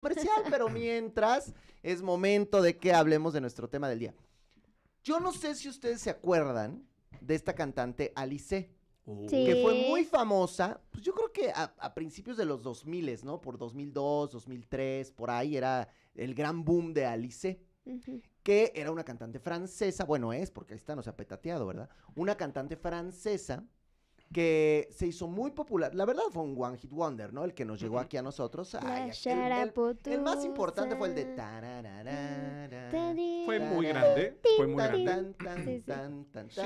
comercial, pero mientras es momento de que hablemos de nuestro tema del día. Yo no sé si ustedes se acuerdan de esta cantante Alice, que fue muy famosa, pues yo creo que a, principios de los 2000, ¿no? Por 2002, 2003, por ahí era el gran boom de Alice. que era una cantante francesa, bueno es, porque ahí está, no se ha petateado, ¿verdad? Una cantante francesa que se hizo muy popular. La verdad fue un One Hit Wonder, ¿no? El que nos llegó aquí a nosotros. el, más importante fue el de... Fue muy grande, fue muy grande. Sí, sí.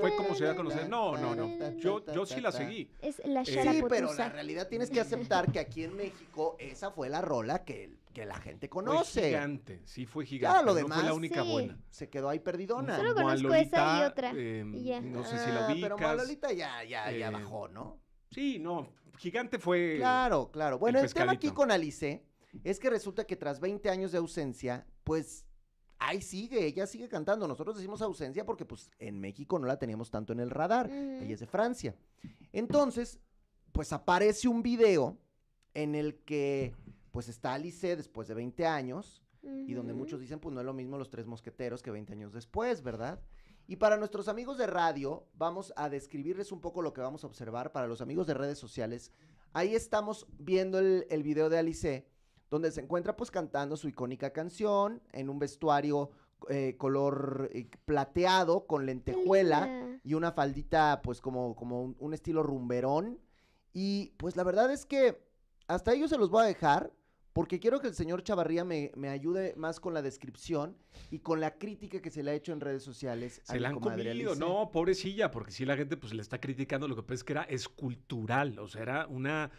fue como se da a conocer. No, no, no. Yo, yo sí la seguí. Eh, sí, pero la realidad tienes que aceptar que aquí en México esa fue la rola que que la gente conoce. Fue gigante, sí fue gigante. Claro, lo demás. No fue la única buena. Se quedó ahí perdidona. Solo conozco esa y otra. Eh, no sé si la vi. Ah, pero Malolita ya, ya, eh, bajó, ¿no? Sí, no. Gigante fue. Claro, claro. Bueno, el, el tema aquí con Alice es que resulta que tras 20 años de ausencia, pues ahí sigue, ella sigue cantando. Nosotros decimos ausencia porque pues en México no la teníamos tanto en el radar. Ella es de Francia. Entonces, pues aparece un video en el que pues está Alice después de 20 años y donde muchos dicen pues no es lo mismo los tres mosqueteros que 20 años después, ¿verdad? Y para nuestros amigos de radio, vamos a describirles un poco lo que vamos a observar. Para los amigos de redes sociales, ahí estamos viendo el, el video de Alice donde se encuentra pues cantando su icónica canción en un vestuario eh, color eh, plateado con lentejuela y una faldita pues como, como un, estilo rumberón. Y pues la verdad es que hasta ellos se los voy a dejar porque quiero que el señor Chavarría me, ayude más con la descripción y con la crítica que se le ha hecho en redes sociales. Se a la han comido, no, pobrecilla, porque si la gente pues le está criticando, lo que pasa es que era escultural, o sea, era una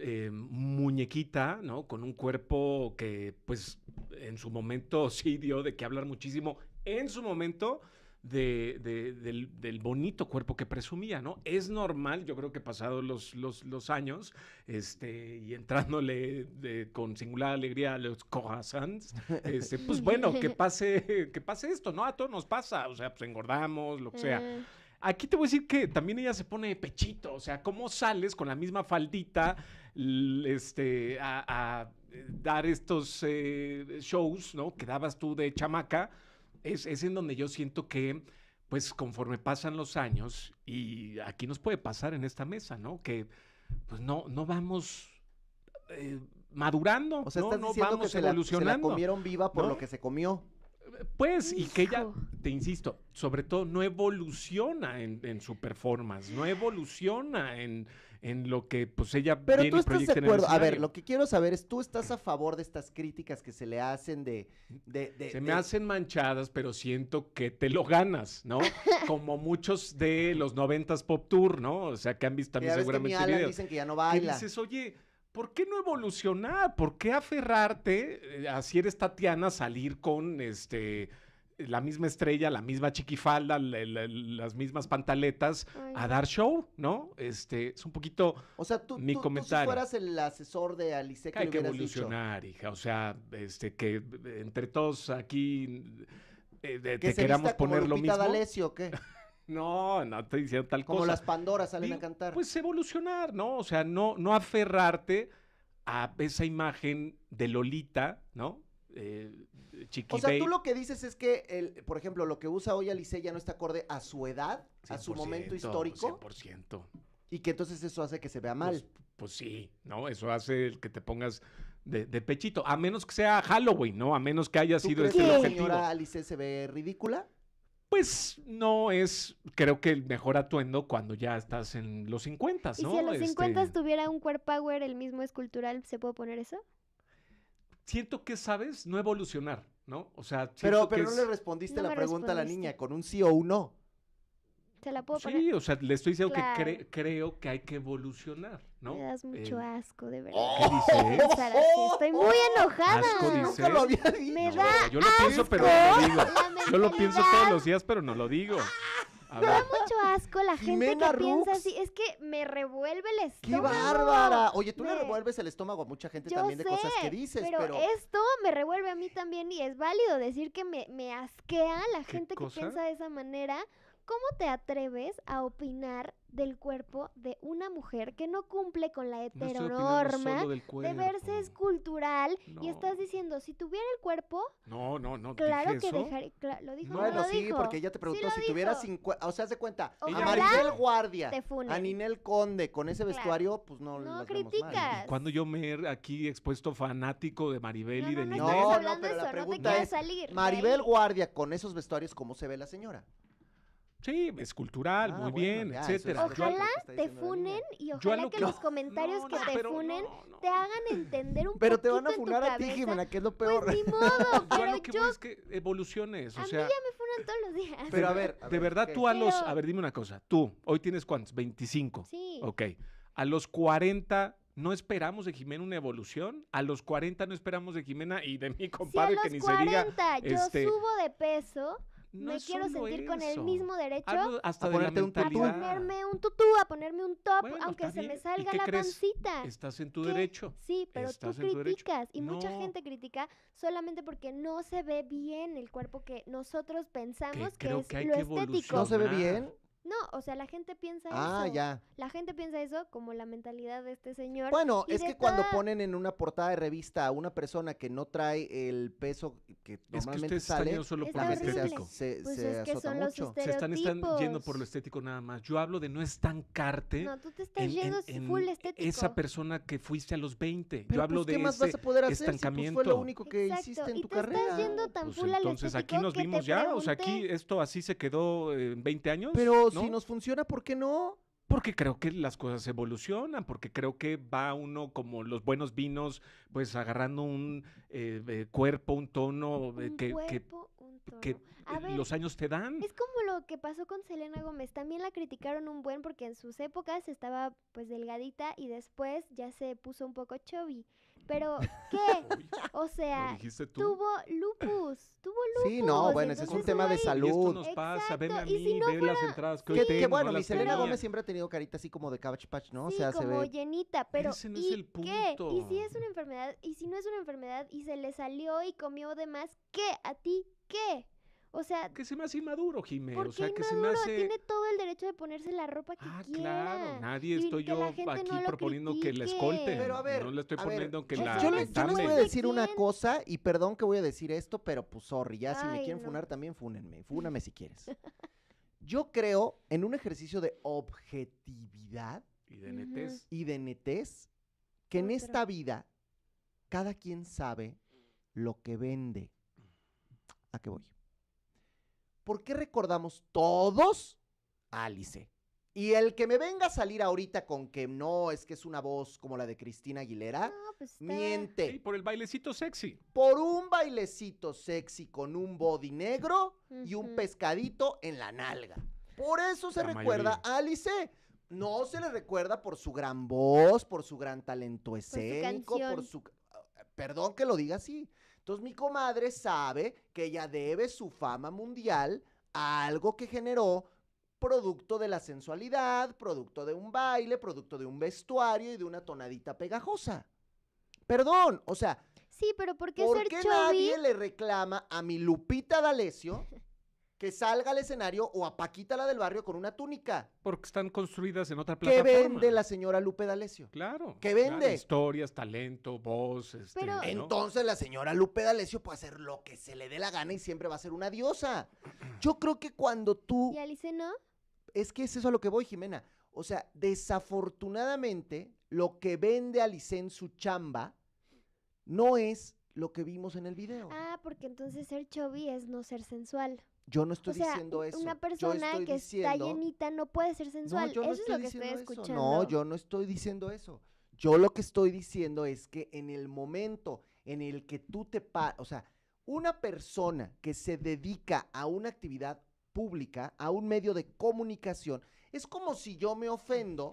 eh, muñequita, ¿no? Con un cuerpo que, pues, en su momento sí dio de qué hablar muchísimo, en su momento, de, del, bonito cuerpo que presumía, ¿no? Es normal, yo creo que pasados los, los, años, este, y entrándole con singular alegría a los corazones, este, pues bueno, que pase, que pase esto, ¿no? A todos nos pasa, o sea, pues engordamos, lo que sea. Mm. Aquí te voy a decir que también ella se pone pechito, o sea, ¿cómo sales con la misma faldita este, a, eh, dar estos eh, shows, ¿no? Que dabas tú de chamaca? Es, en donde yo siento que, pues conforme pasan los años, y aquí nos puede pasar en esta mesa, ¿no? Que pues no, no vamos eh, madurando. O sea, no, estás vamos que se la, comieron viva por lo que se comió. Pues, y que ella, te insisto, sobre todo no evoluciona en, su performance, no evoluciona en, lo que pues ella Pero tú estás de acuerdo. A ver, lo que quiero saber es, ¿tú estás a favor de estas críticas que se le hacen de. se me hacen manchadas, pero siento que te lo ganas, ¿no? Como muchos de los noventas pop tour, ¿no? O sea, que han visto también seguramente. Que dicen que ya no baila. Y dices, oye ¿por qué no evolucionar? ¿Por qué aferrarte eh, así eres Tatiana salir con este la misma estrella, la misma chiquifalda, las mismas pantaletas a dar show, ¿no? Este, es un poquito o sea, tú, mi si fueras el asesor de Alice, Hay que evolucionar, hija. O sea, este, que entre todos aquí eh, te queramos poner como lo mismo. o ¿qué? No, no te diciendo tal cosa. Como las Pandoras salen a cantar. Pues evolucionar, ¿no? O sea, no, no aferrarte a esa imagen de Lolita, ¿no? Eh, o sea, tú lo que dices es que, el, por ejemplo, lo que usa hoy Alice ya no está acorde a su edad, a su momento histórico. 100%. Y que entonces eso hace que se vea mal. Pues, pues sí, ¿no? Eso hace que te pongas de, pechito. A menos que sea Halloween, ¿no? A menos que haya ¿Tú sido crees que la señora Alice se ve ridícula? pues no es, creo que el mejor atuendo cuando ya estás en los 50, ¿no? Y si a los 50 este tuviera un core power, el mismo es cultural, ¿se puede poner eso? Siento que sabes no evolucionar, ¿no? O sea, pero, pero no le respondiste la pregunta a la niña con un sí o un no. Sí, o sea, le estoy diciendo que creo que hay que evolucionar, ¿no? Me das mucho eh, asco, de verdad. ¿Qué estoy muy oh, oh, enojada. ¿Asco Nunca lo Me da yo lo pienso, pero Yo lo pienso todos los días, pero no lo digo. Ah, me da mucho asco la gente que piensa así. Es que me revuelve el estómago. ¡Qué bárbara! Oye, tú le revuelves el estómago a mucha gente también de cosas que dices, pero, esto me revuelve a mí también y es válido decir que me, me asquea la gente que piensa de esa manera ¿cómo te atreves a opinar del cuerpo de una mujer que no cumple con la heteronorma de verse escultural y estás diciendo si tuviera el cuerpo no no no claro que lo dijo no, no lo sí porque ella te preguntó si tuviera o sea haz de cuenta a Maribel Guardia a Ninel Conde con ese vestuario pues no no las criticas mal. cuando yo me he aquí expuesto fanático de Maribel y de Ninel no no pero la pregunta es salir, Maribel Guardia con esos vestuarios cómo se ve la señora Sí, ah, es cultural, muy bien, etcétera. ojalá te funen y ojalá que los comentarios que te funen te hagan entender un poco. Pero te van a funar a ti, Jimena, que es lo pues, peor. Pues ni modo, pero yo... Lo que es que evoluciones, o sea... A mí ya me funan todos los días. Pero a ver, de verdad tú a los... A ver, dime una cosa. Tú, hoy tienes cuántos, 25. Sí. Ok. A los 40 no esperamos de Jimena una evolución. A los 40 no esperamos de Jimena y de mi compadre que ni 40, se diga. Yo este, subo de peso me quiero sentir con el mismo derecho a, un a ponerme un tutú, a ponerme un top, aunque se me salga la pancita. Estás en tu derecho. Sí, pero tú criticas y mucha gente critica solamente porque no se ve bien el cuerpo que nosotros pensamos que, es lo estético. No se ve bien. No, o sea, la gente piensa ah, ya. La gente piensa eso como la mentalidad de este señor. Bueno, es que cuando ponen en una portada de revista a una persona que no trae el peso que normalmente es que yendo solo por lo estético. Se, pues es que son mucho. se están, están, yendo por lo estético nada más. Yo hablo de no estancarte. No, tú te estás en, yendo full estético. Esa persona que fuiste a los 20. Yo hablo pues, ¿qué de más vas a poder hacer estancamiento. Si fue lo único que hiciste en tu carrera. Estás yendo tan pues entonces aquí nos vimos ya, o sea, aquí esto así se quedó en 20 años. Pero si nos funciona, ¿por qué no? Porque creo que las cosas evolucionan, porque creo que va uno como los buenos vinos, pues agarrando un eh, eh, cuerpo, un tono eh, que, cuerpo, que los años te dan. Es como lo que pasó con Selena Gómez. También la criticaron un buen porque en sus épocas estaba pues delgadita y después ya se puso un poco chubby. Pero, ¿qué? O sea, tuvo lupus, tuvo lupus. Sí, no, bueno, ese es un tema de salud. Y esto nos pasa, ven a mí, las entradas que, hoy que bueno, mi Selena Gómez siempre ha tenido carita así como de Cabbage Patch, ¿no? o sea, como se ve... llenita, pero ¿y qué? ¿Y si es una enfermedad? ¿Y si no es una enfermedad y se le salió y comió de más? ¿Qué? ¿A ti qué? O sea. Que se me hace inmaduro, Jiménez. O sea, que se me hace. Tiene todo el derecho de ponerse la ropa que ah, quiera. Claro, nadie estoy yo aquí proponiendo que la escolte. Pero No le estoy poniendo que la. Yo, les voy a decir una cosa, y perdón que voy a decir esto, pero pues sorry, ya si me quieren funar también fúnenme. Fúname si quieres. Yo creo en un ejercicio de objetividad. Y de netez, Y de que en esta vida cada quien sabe lo que vende. ¿A qué voy? ¿por qué recordamos todos a Alice? Y el que me venga a salir ahorita con que no, es que es una voz como la de Cristina Aguilera, pues miente. por el bailecito sexy. Por un bailecito sexy con un body negro y un pescadito en la nalga. Por eso se recuerda a Alice. No se le recuerda por su gran voz, por su gran talento escénico, Por su... Perdón que lo diga así, entonces mi comadre sabe que ella debe su fama mundial a algo que generó producto de la sensualidad, producto de un baile, producto de un vestuario y de una tonadita pegajosa. Perdón, o sea... Sí, pero ¿por qué nadie le reclama a mi Lupita D'Alessio que salga al escenario o a Paquita la del barrio con una túnica. Porque están construidas en otra plataforma. ¿Qué vende la señora Lupe D'Alessio? Claro. ¿Qué vende? historias, talento, voz. Este, entonces la señora Lupe D'Alessio puede hacer lo que se le dé la gana y siempre va a ser una diosa. Yo creo que cuando tú... ¿Y Alice no? Es que es eso a lo que voy, Jimena. O sea, desafortunadamente, lo que vende Alice en su chamba no es lo que vimos en el video. Ah, porque entonces ser chubby es no ser sensual. Yo no estoy diciendo eso. Una persona que está llenita no puede ser sensual. No, yo no eso estoy es lo diciendo que estoy eso. No, yo no estoy diciendo eso. Yo lo que estoy diciendo es que en el momento en el que tú te paras, o sea, una persona que se dedica a una actividad pública, a un medio de comunicación, es como si yo me ofendo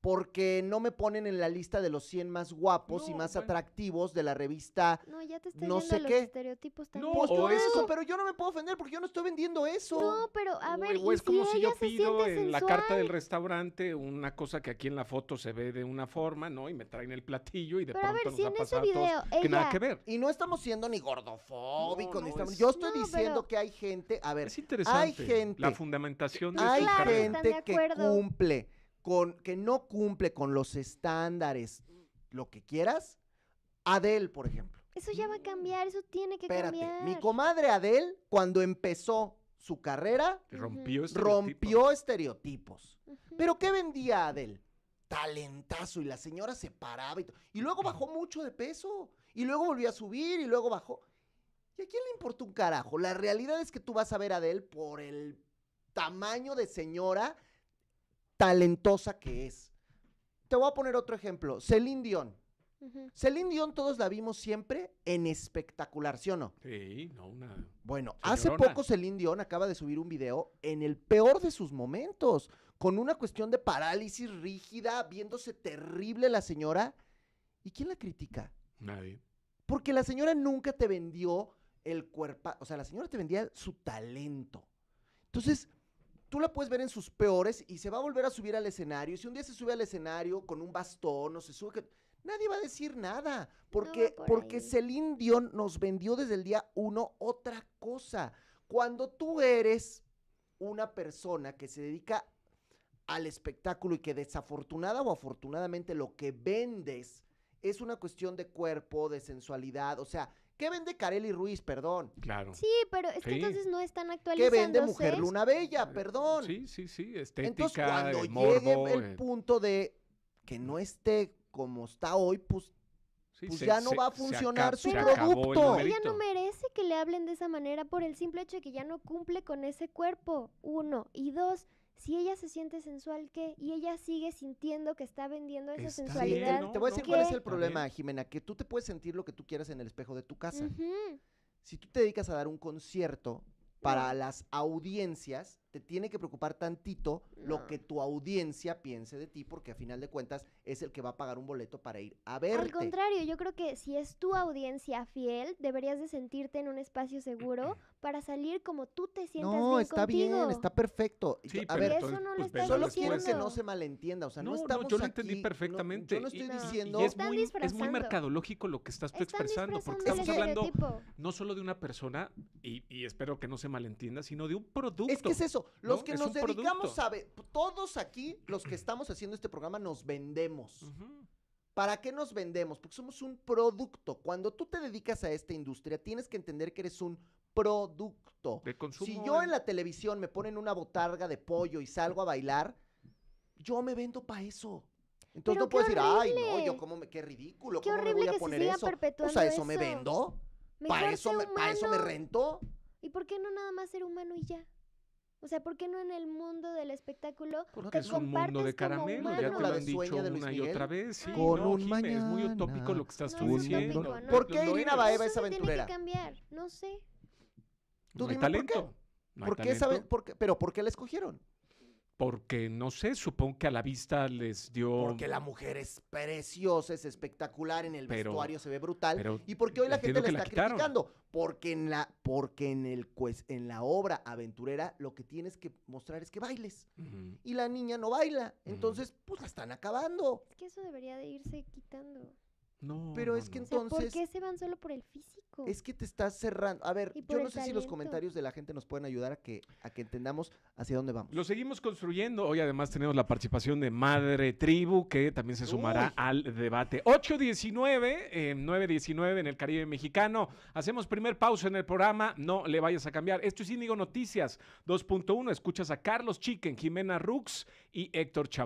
porque no me ponen en la lista de los 100 más guapos y más atractivos de la revista. No, ya te estoy sé los qué. estereotipos No, pues eso, pero yo no me puedo ofender porque yo no estoy vendiendo eso. No, pero a ver, o, es como si, yo pido en la carta del restaurante una cosa que aquí en la foto se ve de una forma, ¿no? Y me traen el platillo y de pronto a ver, si en pasado ese video, que nada que ver. Y no estamos siendo ni gordofóbicos, ni estamos... yo estoy diciendo que hay gente, a ver, es interesante, hay gente, la fundamentación de hay gente que cumple que no cumple con los estándares, lo que quieras, Adele, por ejemplo. Eso ya va a mm. cambiar, eso tiene que Espérate, cambiar. Mi comadre Adele, cuando empezó su carrera, rompió estereotipos. Pero ¿qué vendía Adele? Talentazo y la señora se paraba y, y luego bajó mucho de peso y luego volvió a subir y luego bajó. ¿Y a quién le importó un carajo? La realidad es que tú vas a ver a Adele por el tamaño de señora talentosa que es. Te voy a poner otro ejemplo. Celine Dion. Celine Dion todos la vimos siempre en espectacular, ¿sí o no? Sí, no, una. Bueno, hace poco Celine Dion acaba de subir un video en el peor de sus momentos, con una cuestión de parálisis rígida, viéndose terrible la señora. ¿Y quién la critica? Nadie. Porque la señora nunca te vendió el cuerpo, o sea, la señora te vendía su talento. Entonces, tú la puedes ver en sus peores y se va a volver a subir al escenario. si un día se sube al escenario con un bastón o se sube, nadie va a decir nada. Porque, porque Celine Dion nos vendió desde el día uno otra cosa. Cuando tú eres una persona que se dedica al espectáculo y que desafortunada o afortunadamente lo que vendes es una cuestión de cuerpo, de sensualidad, o sea, ¿Qué vende Carely Ruiz, perdón? Claro. Sí, pero es que entonces no están actualizándose. ¿Qué vende Mujer Luna Bella, perdón? Sí, sí, sí, estética, Entonces cuando llegue el, punto de que no esté como está hoy, pues, pues ya no va a funcionar su producto. Ella no merece que le hablen de esa manera por el simple hecho de que ya no cumple con ese cuerpo, uno. Y dos, si ella se siente sensual, ¿qué? Y ella sigue sintiendo que está vendiendo esa sensualidad. Te voy a decir cuál es el problema, Jimena, que tú te puedes sentir lo que tú quieras en el espejo de tu casa. Si tú te dedicas a dar un concierto para las audiencias, te tiene que preocupar tantito lo que tu audiencia piense de ti, porque a final de cuentas es el que va a pagar un boleto para ir a verte. Al contrario, yo creo que si es tu audiencia fiel, deberías de sentirte en un espacio seguro para salir como tú te sientas no, está bien, está perfecto. a ver, eso no lo pues, solo quiero que no se malentienda, o sea, no, yo lo entendí perfectamente. yo no estoy diciendo... es, muy, es, muy, mercadológico lo que estás tú expresando, porque estamos hablando no solo de una persona, y, y espero que no se malentienda, sino de un producto. Es que es eso, los que nos dedicamos, a todos aquí, los que estamos haciendo este programa, nos vendemos. ¿Para qué nos vendemos? Porque somos un producto. Cuando tú te dedicas a esta industria, tienes que entender que eres un producto. si yo eh. en la televisión me ponen una botarga de pollo y salgo a bailar, yo me vendo para eso. Entonces no puedes decir, ay, no, yo cómo me, qué ridículo, ¿cómo me voy a poner eso? O sea, eso, me vendo. Para eso, eso me rento. ¿Y por qué no nada más ser humano y ya? O sea, ¿por qué no en el mundo del espectáculo Porque te es un mundo de caramelo, ya te lo han dicho una y otra vez. Sí, con no, un Es muy utópico lo que estás tú diciendo. ¿Por qué Irina Baeva es aventurera? Tiene que cambiar, no sé. ¿Tú talento. ¿por qué? por qué, ¿Pero por qué la escogieron? Porque no sé, supongo que a la vista les dio. Porque la mujer es preciosa, es espectacular, en el vestuario se ve brutal. Pero, y porque hoy la gente la está criticando. Porque en la, porque en el pues, en la obra aventurera lo que tienes que mostrar es que bailes. Y la niña no baila. Entonces, pues la están acabando. Es que eso debería de irse quitando. No. Pero es que entonces. ¿Por qué se van solo por el físico? Es que te estás cerrando. A ver, yo no sé si los comentarios de la gente nos pueden ayudar a que, a que entendamos hacia dónde vamos. Lo seguimos construyendo. Hoy además tenemos la participación de Madre Tribu, que también se sumará al debate. 8.19, eh, 9.19 en el Caribe Mexicano. Hacemos primer pausa en el programa. No le vayas a cambiar. Esto es Índigo Noticias 2.1. Escuchas a Carlos Chiquen, Jimena Rux y Héctor Chavarra.